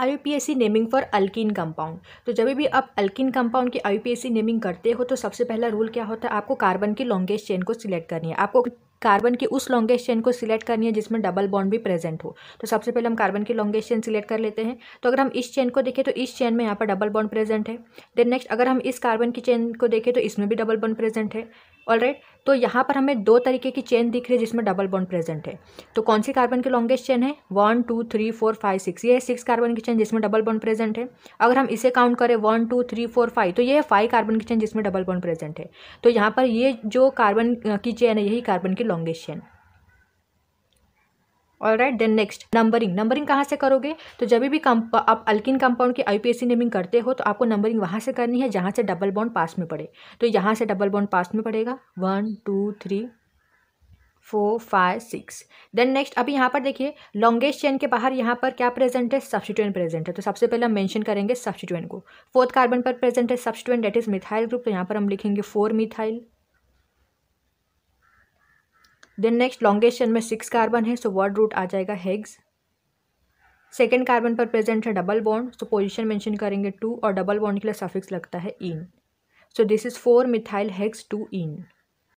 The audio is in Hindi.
I naming for alkene compound तो जब भी आप अल्किन कंपाउंड की आई नेमिंग करते हो तो सबसे पहला रूल क्या होता है आपको कार्बन की लॉन्गेस्ट चेन को सिलेक्ट करनी है आपको कार्बन की उस लॉन्गेस्ट चेन को सिलेक्ट करनी है जिसमें डबल बॉन्ड भी प्रेजेंट हो तो सबसे पहले हम कार्बन की लॉन्गेस्ट चेन सिलेक्ट कर लेते हैं तो अगर हम इस चेन को देखें तो इस चेन में यहाँ पर डबल बॉन्ड प्रेजेंट है देन नेक्स्ट अगर हम इस कार्बन की चेन को देखें तो इसमें भी डबल बॉन्ड प्रेजेंट है ऑल तो यहाँ पर हमें दो तरीके की चेन दिख रही है जिसमें डबल बॉन्ड प्रेजेंट है तो कौन सी कार्बन की लॉन्गेस्ट चेन है one two three four five six ये सिक्स कार्बन की चेन जिसमें डबल बॉन्ड प्रेजेंट है अगर हम इसे काउंट करें one two three four five तो ये फाइव कार्बन की चेन जिसमें डबल बॉन्ड प्रेजेंट है तो यहाँ पर ये जो कार्बन की चेन है यही कार्बन की longest chain all right then next numbering numbering कहाँ से करोगे तो जब भी आप अल्किन कंपाउंड की आईपीएससी नेमिंग करते हो तो आपको नंबरिंग वहाँ से करनी है जहाँ से डबल बॉन्ड पास में पड़े तो यहाँ से डबल बॉन्ड पास में पड़ेगा one two three four five six then next अभी यहाँ पर देखिए लॉन्गेस्ट चेन के बाहर यहाँ पर क्या प्रेजेंट है सब्सिट्यूएंट प्रेजेंट है तो सबसे पहले हम मेंशन करेंगे सब्सिट्यूएंट को फोर्थ कार्बन पर प्रेजेंट है substituent that is methyl group तो यहाँ पर हम लिखेंगे four methyl then next longest chain में सिक्स कार्बन है सो वर्ड रूट आ जाएगा हेग्स सेकेंड कार्बन पर प्रेजेंट है double bond so position mention करेंगे टू और डबल बॉन्ड के लिए सफिक्स लगता है ene so this is four methyl hex two in